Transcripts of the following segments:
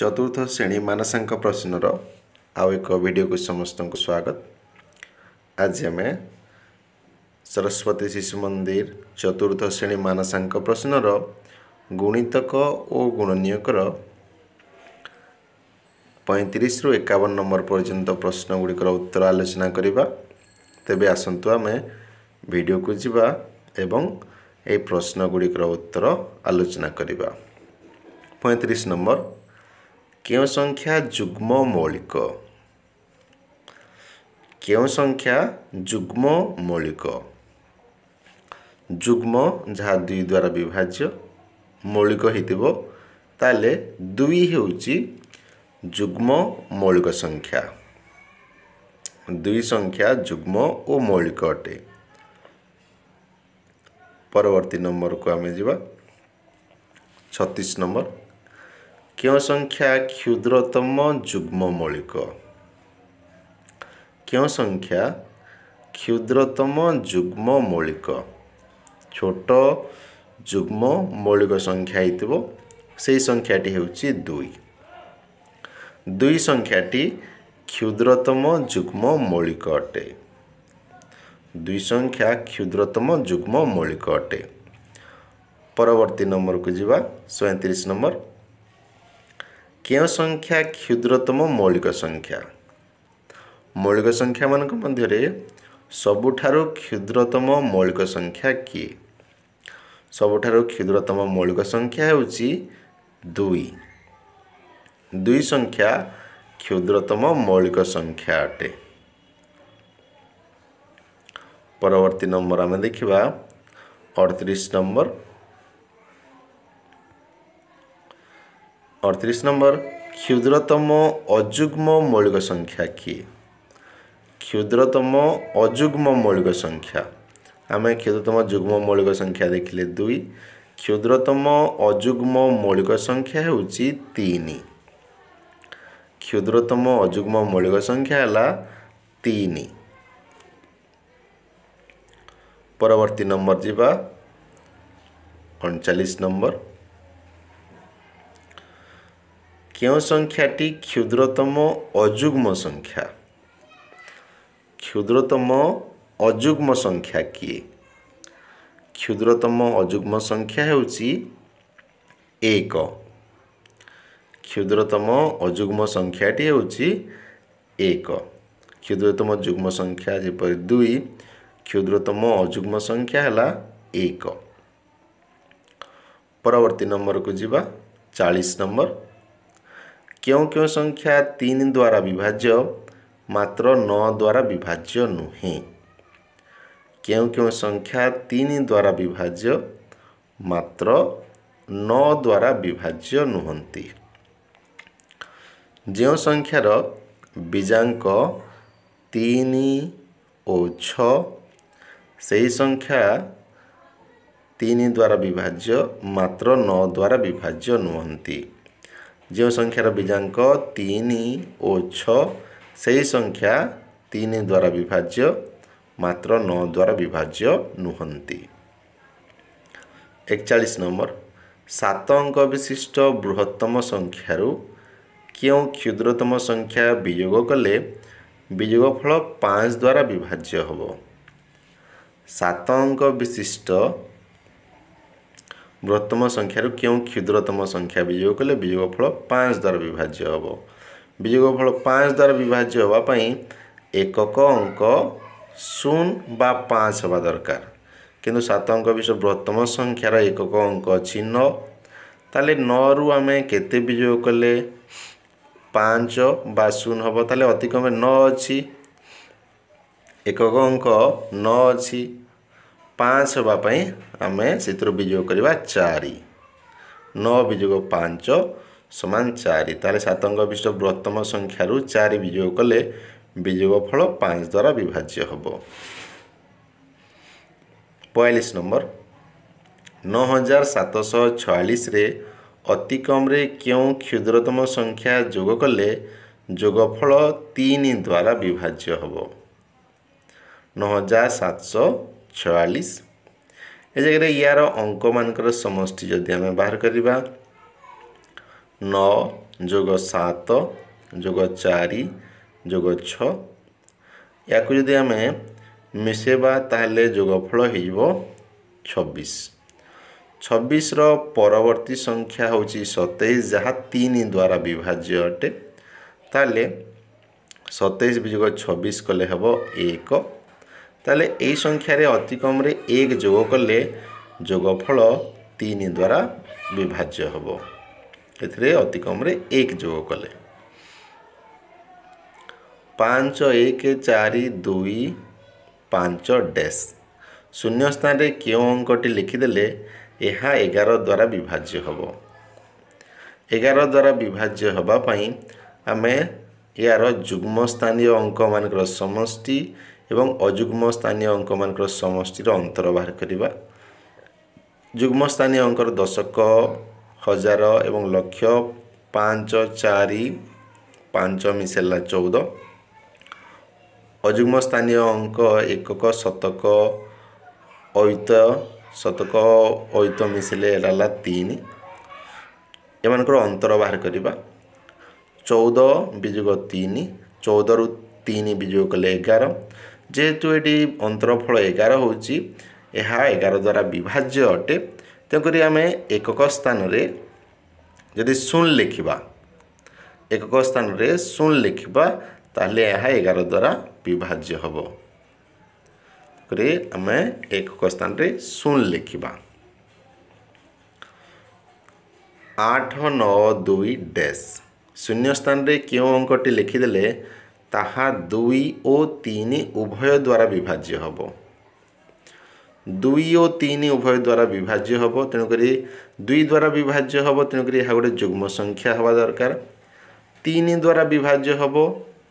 ଚତୁର୍ଥ ଶ୍ରେଣୀ ମାନସାଙ୍କ ପ୍ରଶ୍ନର ଆଉ ଏକ ଭିଡ଼ିଓକୁ ସମସ୍ତଙ୍କୁ ସ୍ୱାଗତ ଆଜି ଆମେ ସରସ୍ୱତୀ ଶିଶୁ ମନ୍ଦିର ଚତୁର୍ଥ ଶ୍ରେଣୀ ମାନସାଙ୍କ ପ୍ରଶ୍ନର ଗୁଣିତକ ଓ ଗୁଣନୀୟକର ପଇଁତିରିଶରୁ ଏକାବନ ନମ୍ବର ପର୍ଯ୍ୟନ୍ତ ପ୍ରଶ୍ନଗୁଡ଼ିକର ଉତ୍ତର ଆଲୋଚନା କରିବା ତେବେ ଆସନ୍ତୁ ଆମେ ଭିଡ଼ିଓକୁ ଯିବା ଏବଂ ଏହି ପ୍ରଶ୍ନଗୁଡ଼ିକର ଉତ୍ତର ଆଲୋଚନା କରିବା ପଇଁତିରିଶ ନମ୍ବର संख्या जुग्म मौलिक केही संख्या जुग्म मौलिक जुग्म जहाँ द्वारा विभाज्य मौलिक हुँ हौ जुग्म मौलिक संख्या दुई संख्या जुग्म ओ मौलिक अटे पर्वती को आम जतिस नम्बर କେଉଁ ସଂଖ୍ୟା କ୍ଷୁଦ୍ରତମ ଯୁଗ୍ମ ମୌଳିକ କେଉଁ ସଂଖ୍ୟା କ୍ଷୁଦ୍ରତମ ଯୁଗ୍ମ ମୌଳିକ ଛୋଟ ଯୁଗ୍ମ ମୌଳିକ ସଂଖ୍ୟା ହେଇଥିବ ସେଇ ସଂଖ୍ୟାଟି ହେଉଛି ଦୁଇ ଦୁଇ ସଂଖ୍ୟାଟି କ୍ଷୁଦ୍ରତମ ଯୁଗ୍ମ ମୌଳିକ ଅଟେ ଦୁଇ ସଂଖ୍ୟା କ୍ଷୁଦ୍ରତମ ଯୁଗ୍ମ ମୌଳିକ ଅଟେ ପରବର୍ତ୍ତୀ ନମ୍ବରକୁ ଯିବା ସଇଁତିରିଶ ନମ୍ବର के संख्या क्षुद्रतम मौलिक संख्या मौलिक संख्या मध्य सबुठु क्षुद्रतम मौलिक संख्या कि सबुठु क्षुद्रतम मौलिक संख्या हौ चाहिँ दुई दुई संख्या क्षुद्रतम मौलिक संख्या अटे पर्वर्ती नम्बर आउँदै अठतिरिवर ଅଠତିରିଶ ନମ୍ବର କ୍ଷୁଦ୍ରତମ ଅଯୁଗ୍ମ ମୌଳିକ ସଂଖ୍ୟା କିଏ କ୍ଷୁଦ୍ରତମ ଅଯୁଗ୍ମ ମୌଳିକ ସଂଖ୍ୟା ଆମେ କ୍ଷୁଦ୍ରତମ ଯୁଗ୍ମ ମୌଳିକ ସଂଖ୍ୟା ଦେଖିଲେ ଦୁଇ କ୍ଷୁଦ୍ରତମ ଅଯୁଗ୍ମ ମୌଳିକ ସଂଖ୍ୟା ହେଉଛି ତିନି କ୍ଷୁଦ୍ରତମ ଅଯୁଗ୍ମ ମୌଳିକ ସଂଖ୍ୟା ହେଲା ତିନି ପରବର୍ତ୍ତୀ ନମ୍ବର ଯିବା ଅଣଚାଳିଶ ନମ୍ବର संख्या टी क्षुद्रतम अजुग्म संख्या क्षुद्रतम अजुग्म संख्या कि क्षुद्रतम अजुग्म संख्या है उची एक क्षुद्रतम अजुग्म संख्याटी एक क्षुद्रतम जुग्म संख्या दुई क्षुद्रतम अजुग्म संख्या परवर्ती एकवर्ती को जीवा 40 नम्बर କେଉଁ କେଉଁ ସଂଖ୍ୟା ତିନି ଦ୍ୱାରା ବିଭାଜ୍ୟ ମାତ୍ର ନଅ ଦ୍ୱାରା ବିଭାଜ୍ୟ ନୁହେଁ କେଉଁ କେଉଁ ସଂଖ୍ୟା ତିନି ଦ୍ୱାରା ବିଭାଜ୍ୟ ମାତ୍ର ନଅ ଦ୍ୱାରା ବିଭାଜ୍ୟ ନୁହନ୍ତି ଯେଉଁ ସଂଖ୍ୟାର ବୀଜାଙ୍କ ତିନି ଓ ଛଅ ସେହି ସଂଖ୍ୟା ତିନି ଦ୍ୱାରା ବିଭାଜ୍ୟ ମାତ୍ର ନଅ ଦ୍ୱାରା ବିଭାଜ୍ୟ ନୁହନ୍ତି ଯେଉଁ ସଂଖ୍ୟାର ବୀଜାଙ୍କ ତିନି ଓ ଛଅ ସେହି ସଂଖ୍ୟା ତିନି ଦ୍ୱାରା ବିଭାଜ୍ୟ ମାତ୍ର ନଅ ଦ୍ୱାରା ବିଭାଜ୍ୟ ନୁହନ୍ତି ଏକଚାଳିଶ ନମ୍ବର ସାତ ଅଙ୍କ ବିଶିଷ୍ଟ ବୃହତ୍ତମ ସଂଖ୍ୟାରୁ କେଉଁ କ୍ଷୁଦ୍ରତମ ସଂଖ୍ୟା ବିଯୋଗ କଲେ ବିଯୋଗ ଫଳ ପାଞ୍ଚ ଦ୍ୱାରା ବିଭାଜ୍ୟ ହେବ ସାତ ଅଙ୍କ ବିଶିଷ୍ଟ ବୃହତ୍ତମ ସଂଖ୍ୟାରୁ କେଉଁ କ୍ଷୁଦ୍ରତମ ସଂଖ୍ୟା ବିଯୋଗ କଲେ ବିଯୋଗ ଫଳ ପାଞ୍ଚ ଦ୍ୱାରା ବିଭାଜ୍ୟ ହେବ ବିଯୋଗ ଫଳ ପାଞ୍ଚ ଦ୍ୱାରା ବିଭାଜ୍ୟ ହେବା ପାଇଁ ଏକକ ଅଙ୍କ ଶୂନ ବା ପାଞ୍ଚ ହେବା ଦରକାର କିନ୍ତୁ ସାତ ଅଙ୍କ ବିଷୟ ବୃହତ୍ତମ ସଂଖ୍ୟାର ଏକକ ଅଙ୍କ ଅଛି ନଅ ତାହେଲେ ନଅରୁ ଆମେ କେତେ ବିଯୋଗ କଲେ ପାଞ୍ଚ ବା ଶୂନ ହେବ ତାହେଲେ ଅତି କମରେ ନଅ ଅଛି ଏକକ ଅଙ୍କ ନଅ ଅଛି ପାଞ୍ଚ ହେବା ପାଇଁ ଆମେ ସେଥିରୁ ବିଯୋଗ କରିବା ଚାରି ନଅ ବିଯୋଗ ପାଞ୍ଚ ସମାନ ଚାରି ତାହେଲେ ସାତଙ୍କ ବିଶିଷ୍ଟ ବୃହତ୍ତମ ସଂଖ୍ୟାରୁ ଚାରି ବିଯୋଗ କଲେ ବିଯୋଗ ଫଳ ପାଞ୍ଚ ଦ୍ୱାରା ବିଭାଜ୍ୟ ହେବ ପଇଁଚାଳିଶ ନମ୍ବର ନଅ ହଜାର ସାତଶହ ଛୟାଳିଶରେ ଅତିକମ୍ରେ କେଉଁ କ୍ଷୁଦ୍ରତମ ସଂଖ୍ୟା ଯୋଗ କଲେ ଯୋଗଫଳ ତିନି ଦ୍ୱାରା ବିଭାଜ୍ୟ ହେବ ନଅ ହଜାର ସାତଶହ छयास जगह यार अंक मान समि जदि आम बाहर करवा जोग सात जोग चार जोग छ या जदि आम मिसेवा हो छबिश छबिश्र परवर्त संख्या हूँ सतैश जहाँ तीन द्वारा विभाज्य अटे तेल सतैश छबिश कले हम एक ତାହେଲେ ଏହି ସଂଖ୍ୟାରେ ଅତିକମ୍ରେ ଏକ ଯୋଗ କଲେ ଯୋଗଫଳ ତିନି ଦ୍ୱାରା ବିଭାଜ୍ୟ ହେବ ଏଥିରେ ଅତିକମ୍ରେ ଏକ ଯୋଗ କଲେ ପାଞ୍ଚ ଏକ ଚାରି ଦୁଇ ପାଞ୍ଚ ଡ୍ୟାସ୍ ଶୂନ୍ୟ ସ୍ଥାନରେ କେଉଁ ଅଙ୍କଟି ଲେଖିଦେଲେ ଏହା ଏଗାର ଦ୍ୱାରା ବିଭାଜ୍ୟ ହେବ ଏଗାର ଦ୍ୱାରା ବିଭାଜ୍ୟ ହେବା ପାଇଁ ଆମେ ଏହାର ଯୁଗ୍ମ ସ୍ଥାନୀୟ ଅଙ୍କମାନଙ୍କର ସମଷ୍ଟି ଏବଂ ଅଯୁଗ୍ମ ସ୍ଥାନୀୟ ଅଙ୍କମାନଙ୍କର ସମଷ୍ଟିର ଅନ୍ତର ବାହାର କରିବା ଯୁଗ୍ମ ସ୍ଥାନୀୟ ଅଙ୍କର ଦଶକ ହଜାର ଏବଂ ଲକ୍ଷ ପାଞ୍ଚ ଚାରି ପାଞ୍ଚ ମିଶାଇଲା ଚଉଦ ଅଯୁଗ୍ମ ସ୍ଥାନୀୟ ଅଙ୍କ ଏକକ ଶତକ ଐତ ଶତକ ଐତ ମିଶାଇଲେ ହେଲା ତିନି ଏମାନଙ୍କର ଅନ୍ତର ବାହାର କରିବା ଚଉଦ ବିଯୋଗ ତିନି ଚଉଦରୁ ତିନି ବିଯୋଗ କଲେ ଏଗାର ଯେହେତୁ ଏଠି ଅନ୍ତରଫଳ ଏଗାର ହେଉଛି ଏହା ଏଗାର ଦ୍ୱାରା ବିଭାଜ୍ୟ ଅଟେ ତେଣୁକରି ଆମେ ଏକକ ସ୍ଥାନରେ ଯଦି ଶୂନ ଲେଖିବା ଏକକ ସ୍ଥାନରେ ଶୂନ ଲେଖିବା ତାହେଲେ ଏହା ଏଗାର ଦ୍ୱାରା ବିଭାଜ୍ୟ ହେବ ତେଣୁକରି ଆମେ ଏକକ ସ୍ଥାନରେ ଶୂନ ଲେଖିବା ଆଠ ନଅ ଦୁଇ ଡେସ୍ ଶୂନ୍ୟ ସ୍ଥାନରେ କେଉଁ ଅଙ୍କଟି ଲେଖିଦେଲେ ତାହା ଦୁଇ ଓ ତିନି ଉଭୟ ଦ୍ୱାରା ବିଭାଜ୍ୟ ହେବ ଦୁଇ ଓ ତିନି ଉଭୟ ଦ୍ୱାରା ବିଭାଜ୍ୟ ହେବ ତେଣୁକରି ଦୁଇ ଦ୍ୱାରା ବିଭାଜ୍ୟ ହେବ ତେଣୁକରି ଏହା ଗୋଟେ ଯୁଗ୍ମ ସଂଖ୍ୟା ହେବା ଦରକାର ତିନି ଦ୍ୱାରା ବିଭାଜ୍ୟ ହେବ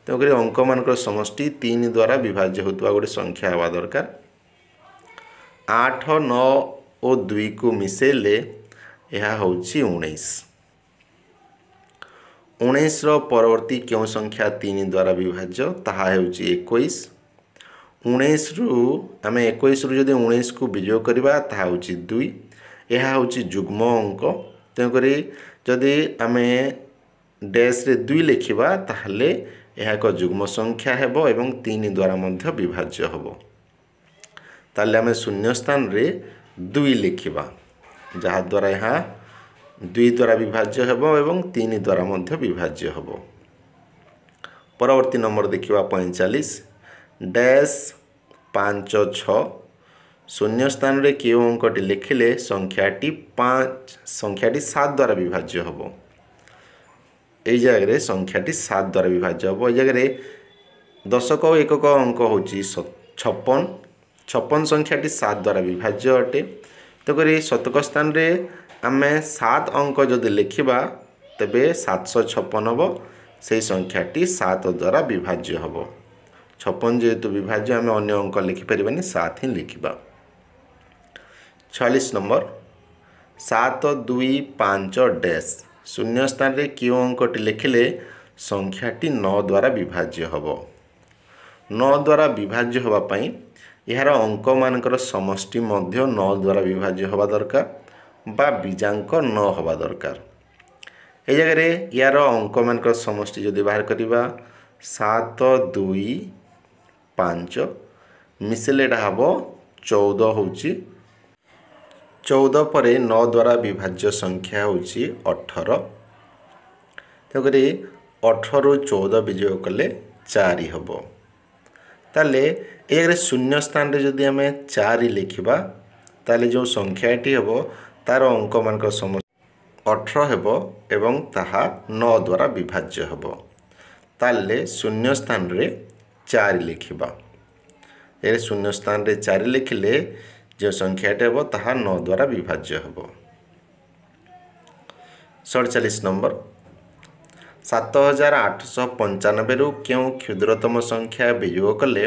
ତେଣୁକରି ଅଙ୍କମାନଙ୍କର ସମଷ୍ଟି ତିନି ଦ୍ୱାରା ବିଭାଜ୍ୟ ହେଉଥିବା ଗୋଟେ ସଂଖ୍ୟା ହେବା ଦରକାର ଆଠ ନଅ ଓ ଦୁଇକୁ ମିଶେଇଲେ ଏହା ହେଉଛି ଉଣେଇଶ ଉଣେଇଶର ପରବର୍ତ୍ତୀ କେଉଁ ସଂଖ୍ୟା ତିନି ଦ୍ୱାରା ବିଭାଜ୍ୟ ତାହା ହେଉଛି ଏକୋଇଶ ଉଣେଇଶରୁ ଆମେ ଏକୋଇଶରୁ ଯଦି ଉଣେଇଶକୁ ବିଜୟ କରିବା ତାହା ହେଉଛି ଦୁଇ ଏହା ହେଉଛି ଯୁଗ୍ମ ଅଙ୍କ ତେଣୁକରି ଯଦି ଆମେ ଡ୍ୟାସ୍ରେ ଦୁଇ ଲେଖିବା ତାହେଲେ ଏହା ଏକ ଯୁଗ୍ମ ସଂଖ୍ୟା ହେବ ଏବଂ ତିନି ଦ୍ୱାରା ମଧ୍ୟ ବିଭାଜ୍ୟ ହେବ ତାହେଲେ ଆମେ ଶୂନ୍ୟ ସ୍ଥାନରେ ଦୁଇ ଲେଖିବା ଯାହାଦ୍ୱାରା ଏହା দুই দ্বারা বিভাজ্য ହେବ ଏବଂ ତିନି ଦ୍ୱାରା ମଧ୍ୟ ବିଭାଜ୍ୟ ହେବ ପରବର୍ତ୍ତୀ ନମ୍ବର ଦେଖିବା ପଇଁଚାଳିଶ ଡ୍ୟାସ୍ ପାଞ୍ଚ ଛଅ ଶୂନ୍ୟ ସ୍ଥାନରେ କେଉଁ ଅଙ୍କଟି ଲେଖିଲେ ସଂଖ୍ୟାଟି ପାଞ୍ଚ ସଂଖ୍ୟାଟି ସାତ ଦ୍ୱାରା ବିଭାଜ୍ୟ ହେବ এই জায়গায় সংখ্যাটি সাত দ্বারা বিভাজ্য হব এই জায়গায় দশক একক অঙ্ক হচ্ছে ছপন ছপন সংখ্যাটি সাত দ্বারা বিভাজ্য অটে তেমনি শতক স্থানরে ଆମେ ସାତ ଅଙ୍କ ଯଦି ଲେଖିବା ତେବେ ସାତଶହ ଛପନ ହେବ ସେହି ସଂଖ୍ୟାଟି ସାତ ଦ୍ୱାରା ବିଭାଜ୍ୟ ହେବ ଛପନ ଯେହେତୁ ବିଭାଜ୍ୟ ଆମେ ଅନ୍ୟ ଅଙ୍କ ଲେଖିପାରିବାନି ସାତ ହିଁ ଲେଖିବା ଛୟାଳିଶ ନମ୍ବର ସାତ ଦୁଇ ପାଞ୍ଚ ଡ୍ୟାସ୍ ଶୂନ୍ୟ ସ୍ଥାନରେ କେଉଁ ଅଙ୍କଟି ଲେଖିଲେ ସଂଖ୍ୟାଟି ନଅ ଦ୍ୱାରା ବିଭାଜ୍ୟ ହେବ ନଅ ଦ୍ୱାରା ବିଭାଜ୍ୟ ହେବା ପାଇଁ ଏହାର ଅଙ୍କମାନଙ୍କର ସମଷ୍ଟି ମଧ୍ୟ ନଅ ଦ୍ୱାରା ବିଭାଜ୍ୟ ହେବା ଦରକାର ବା ବୀଜାଙ୍କ ନ ହେବା ଦରକାର ଏ ଜାଗାରେ ୟାର ଅଙ୍କମାନଙ୍କର ସମଷ୍ଟି ଯଦି ବାହାର କରିବା ସାତ ଦୁଇ ପାଞ୍ଚ ମିଶିଲେ ଏଇଟା ହେବ ଚଉଦ ହେଉଛି ଚଉଦ ପରେ ନଅ ଦ୍ୱାରା ବିଭାଜ୍ୟ ସଂଖ୍ୟା ହେଉଛି ଅଠର ତେଣୁକରି ଅଠରରୁ ଚଉଦ ବିଜୟ କଲେ ଚାରି ହେବ ତାହେଲେ ଏ ଜାଗାରେ ଶୂନ୍ୟ ସ୍ଥାନରେ ଯଦି ଆମେ ଚାରି ଲେଖିବା ତାହେଲେ ଯେଉଁ ସଂଖ୍ୟାଟି ହେବ ତା'ର ଅଙ୍କମାନଙ୍କ ସମସ୍ତ ଅଠର ହେବ ଏବଂ ତାହା ନଅ ଦ୍ୱାରା ବିଭାଜ୍ୟ ହେବ ତାହେଲେ ଶୂନ୍ୟ ସ୍ଥାନରେ ଚାରି ଲେଖିବା ଏ ଶୂନ୍ୟ ସ୍ଥାନରେ ଚାରି ଲେଖିଲେ ଯେଉଁ ସଂଖ୍ୟାଟି ହେବ ତାହା ନଅ ଦ୍ୱାରା ବିଭାଜ୍ୟ ହେବ ସଡ଼ଚାଳିଶ ନମ୍ବର ସାତ ହଜାର ଆଠଶହ ପଞ୍ଚାନବେରୁ କେଉଁ କ୍ଷୁଦ୍ରତମ ସଂଖ୍ୟା ବିଯୋଗ କଲେ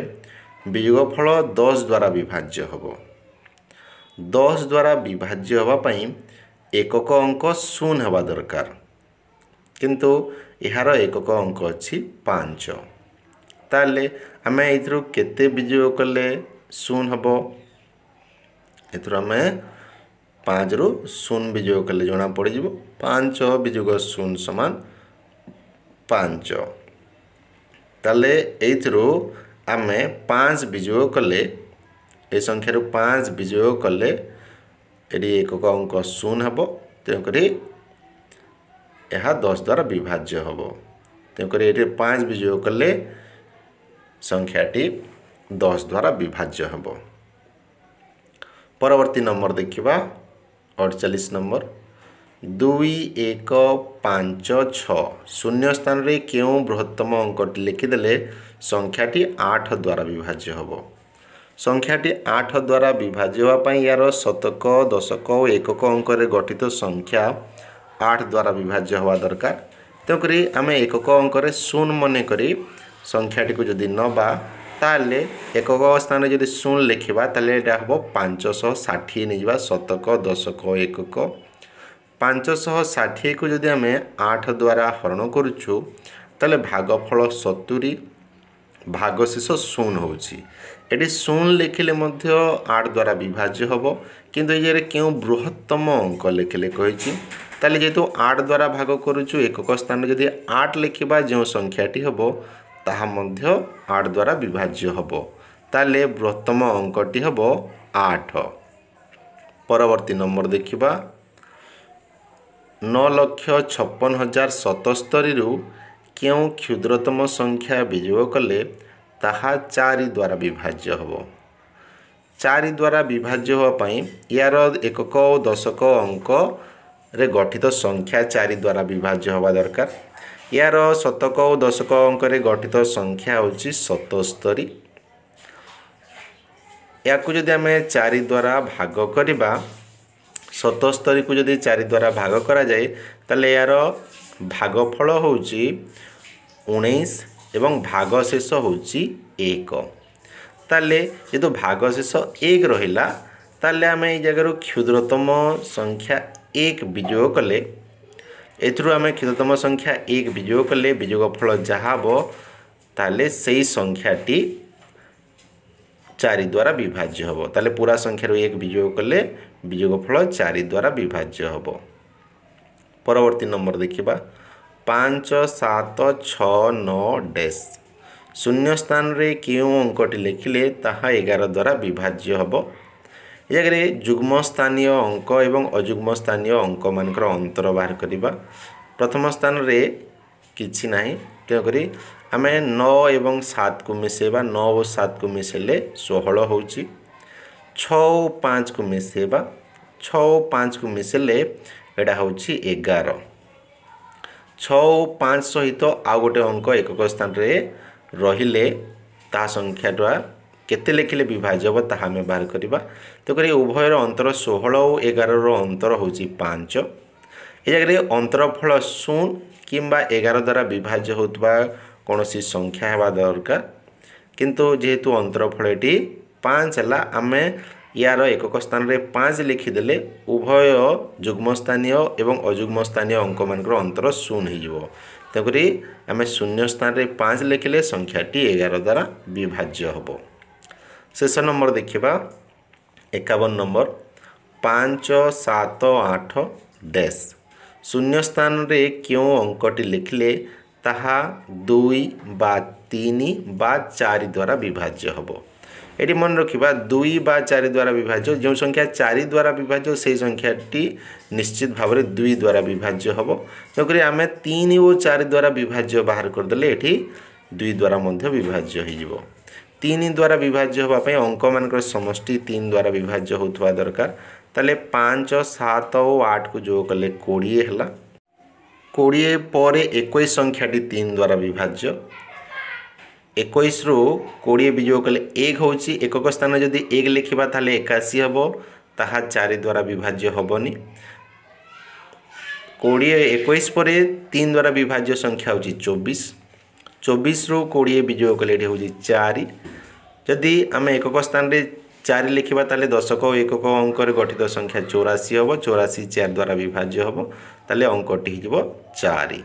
ବିଯୋଗ ଫଳ ଦଶ ଦ୍ୱାରା ବିଭାଜ୍ୟ ହେବ दस द्वारा विभाज्य हाँपी एकक अंक शून होगा दरकार किंतु यार एकक अंक अच्छी पांच ताल आम यूर केजय कले शून हम एथर पाँच रु शून विजय कले जना पड़ज पांच विजुग शून सामान पांच तेल यू आम पाँच विजय कले ए संख्यार पाँच विजय कले एकक अंक शून हम तेणुक यह दस द्वारा विभाज्य हम तेणुक ये पाँच विजय कले संख्या दस द्वारा विभाज्य हम परवर्ती नंबर देखा अड़चाश नंबर दुई एक पांच छून्य स्थान रे क्यों बृहत्तम अंकटी लिखिदे संख्या आठ द्वारा विभाज्य हम ସଂଖ୍ୟାଟି ଆଠ ଦ୍ୱାରା ବିଭାଜ୍ୟ ହେବା ପାଇଁ ଏହାର ଶତକ ଦଶକ ଓ ଏକକ ଅଙ୍କରେ ଗଠିତ ସଂଖ୍ୟା ଆଠ ଦ୍ୱାରା ବିଭାଜ୍ୟ ହେବା ଦରକାର ତେଣୁକରି ଆମେ ଏକକ ଅଙ୍କରେ ଶୂନ ମନେକରି ସଂଖ୍ୟାଟିକୁ ଯଦି ନେବା ତାହେଲେ ଏକକ ସ୍ଥାନରେ ଯଦି ଶୂନ ଲେଖିବା ତାହେଲେ ଏଇଟା ହେବ ପାଞ୍ଚଶହ ଷାଠିଏ ନେଇଯିବା ଶତକ ଦଶକ ଏକକ ପାଞ୍ଚଶହ ଷାଠିଏକୁ ଯଦି ଆମେ ଆଠ ଦ୍ୱାରା ହରଣ କରୁଛୁ ତାହେଲେ ଭାଗଫଳ ସତୁରି ভাগশেষ শূন্য ହେଉଛି এটি শূন্য ଲେଖିଲେ ମଧ୍ୟ ଆଠ ଦ୍ୱାରା ବିଭାଜ୍ୟ ହେବ କିନ୍ତୁ ଏ ଜାଗାରେ କେଉଁ ବୃହତ୍ତମ ଅଙ୍କ ଲେଖିଲେ କହିଛି ତାହେଲେ ଯେହେତୁ ଆଠ ଦ୍ୱାରା ଭାଗ କରୁଛୁ ଏକକ ସ୍ଥାନରେ ଯଦି ଆଠ ଲେଖିବା ଯେଉଁ ସଂଖ୍ୟାଟି ହେବ ତାହା ମଧ୍ୟ ଆଠ ଦ୍ୱାରା ବିଭାଜ୍ୟ ହେବ ତାହେଲେ ବୃହତ୍ତମ ଅଙ୍କଟି ହେବ ଆଠ ପରବର୍ତ୍ତୀ ନମ୍ବର ଦେଖିବା ନଅ ଲକ୍ଷ ଛପନ ହଜାର ସତସ୍ତରୀରୁ କେଉଁ କ୍ଷୁଦ୍ରତମ ସଂଖ୍ୟା ବିଯୋଗ କଲେ ତାହା ଚାରି ଦ୍ୱାରା ବିଭାଜ୍ୟ ହେବ ଚାରି ଦ୍ୱାରା ବିଭାଜ୍ୟ ହେବା ପାଇଁ ଏହାର ଏକକ ଓ ଦଶକ ଅଙ୍କରେ ଗଠିତ ସଂଖ୍ୟା ଚାରି ଦ୍ୱାରା ବିଭାଜ୍ୟ ହେବା ଦରକାର ଏହାର ଶତକ ଓ ଦଶକ ଅଙ୍କରେ ଗଠିତ ସଂଖ୍ୟା ହେଉଛି ସତସ୍ତରୀ ଏହାକୁ ଯଦି ଆମେ ଚାରି ଦ୍ୱାରା ଭାଗ କରିବା ସତସ୍ତରୀକୁ ଯଦି ଚାରି ଦ୍ୱାରା ଭାଗ କରାଯାଏ ତାହେଲେ ଏହାର ଭାଗଫଳ ହେଉଛି ଉଣେଇଶ ଏବଂ ଭାଗଶେଷ ହେଉଛି ଏକ ତାହେଲେ ଯେହେତୁ ଭାଗଶେଷ ଏକ ରହିଲା ତାହେଲେ ଆମେ ଏଇ ଜାଗାରୁ କ୍ଷୁଦ୍ରତମ ସଂଖ୍ୟା ଏକ ବିଯୋଗ କଲେ ଏଥିରୁ ଆମେ କ୍ଷୁଦ୍ରତମ ସଂଖ୍ୟା ଏକ ବିଯୋଗ କଲେ ବିଯୋଗ ଫଳ ଯାହା ହେବ ତାହେଲେ ସେଇ ସଂଖ୍ୟାଟି ଚାରି ଦ୍ୱାରା ବିଭାଜ୍ୟ ହେବ ତାହେଲେ ପୁରା ସଂଖ୍ୟାରୁ ଏକ ବିଯୋଗ କଲେ ବିଯୋଗ ଫଳ ଚାରି ଦ୍ୱାରା ବିଭାଜ୍ୟ ହେବ परवर्त नंबर देखा पांच सात छ डैश शून्य स्थान रे क्यों अंकटी लिखिले एगार द्वारा विभाज्य हे जगह जुग्म स्थानीय अंक एवं अजुग्म स्थानीय अंक मान अंतर बाहर करवा प्रथम स्थान रे कि ना तेणुक आम नौ सात को मिसेवा नौ और सात को मिसेले षोह हो छ पाँच को मिसेवा छ पाँच को मिसेले ଏଇଟା ହେଉଛି ଏଗାର ଛଅ ଓ ପାଞ୍ଚ ସହିତ ଆଉ ଗୋଟେ ଅଙ୍କ ଏକକ ସ୍ଥାନରେ ରହିଲେ ତାହା ସଂଖ୍ୟାଟା କେତେ ଲେଖିଲେ ବିଭାଜ୍ୟ ହେବ ତାହା ଆମେ ବାହାର କରିବା ତେଣୁକରି ଉଭୟର ଅନ୍ତର ଷୋହଳ ଓ ଏଗାରର ଅନ୍ତର ହେଉଛି ପାଞ୍ଚ ଏ ଜାଗାରେ ଅନ୍ତରଫଳ ଶୂନ କିମ୍ବା ଏଗାର ଦ୍ୱାରା ବିଭାଜ୍ୟ ହେଉଥିବା କୌଣସି ସଂଖ୍ୟା ହେବା ଦରକାର କିନ୍ତୁ ଯେହେତୁ ଅନ୍ତରଫଳଟି ପାଞ୍ଚ ହେଲା ଆମେ ইয়ার একক স্থানে পাঁচ লিখিদেলে উভয় যুগ্ম স্থানীয় এবং অযুগ্ম স্থানীয় অঙ্ক মানক অন্তর শূন্য হয়ে যাব তেমনি আমি শূন্য স্থানে পাঁচ লিখলে সংখ্যাটি এগারো দ্বারা বিভাজ্য হব শেষ নম্বর দেখিবা একাবন নম্বর পাঁচ সাত আট ড্যাশ শূন্য স্থানে কেউ অঙ্কটি লিখলে তাহা দুই বা তিন বা চারি দ্বারা বিভাজ্য হব এটি মনে রাখবা দুই বা চারি দ্বারা বিভাজ্য যে সংখ্যা চারি দ্বারা বিভাজ্য সেই সংখ্যাটি নিশ্চিত ভাবে দুই দ্বারা বিভাজ্য হব তেমনি আমি তিন ও চারি দ্বারা বিভাজ্য বাহার করেদেলে এটি দুই দ্বারা মধ্যে বিভাজ্য হয়ে যাব তিন দ্বারা বিভাজ্য হওয়া অঙ্ক মানকর সমষ্টি তিন দ্বারা বিভাজ্য হওয়া দরকার তাহলে পাঁচ সাত ও আট কু যোগ কলে কোড়িয়ে হল কোড়িয়ে পরে একুশ সংখ্যাটি তিন দ্বারা বিভাজ্য ଏକୋଇଶରୁ କୋଡ଼ିଏ ବିଯୋଗ କଲେ ଏକ ହେଉଛି ଏକକ ସ୍ଥାନରେ ଯଦି ଏକ ଲେଖିବା ତାହେଲେ ଏକାଅଶୀ ହେବ ତାହା ଚାରି ଦ୍ୱାରା ବିଭାଜ୍ୟ ହେବନି କୋଡ଼ିଏ ଏକୋଇଶ ପରେ ତିନି ଦ୍ୱାରା ବିଭାଜ୍ୟ ସଂଖ୍ୟା ହେଉଛି ଚବିଶ ଚବିଶରୁ କୋଡ଼ିଏ ବିଯୋଗ କଲେ ଏଠି ହେଉଛି ଚାରି ଯଦି ଆମେ ଏକକ ସ୍ଥାନରେ ଚାରି ଲେଖିବା ତାହେଲେ ଦଶକ ଓ ଏକକ ଅଙ୍କରେ ଗଠିତ ସଂଖ୍ୟା ଚଉରାଶୀ ହେବ ଚଉରାଶୀ ଚାରି ଦ୍ୱାରା ବିଭାଜ୍ୟ ହେବ ତାହେଲେ ଅଙ୍କଟି ହୋଇଯିବ ଚାରି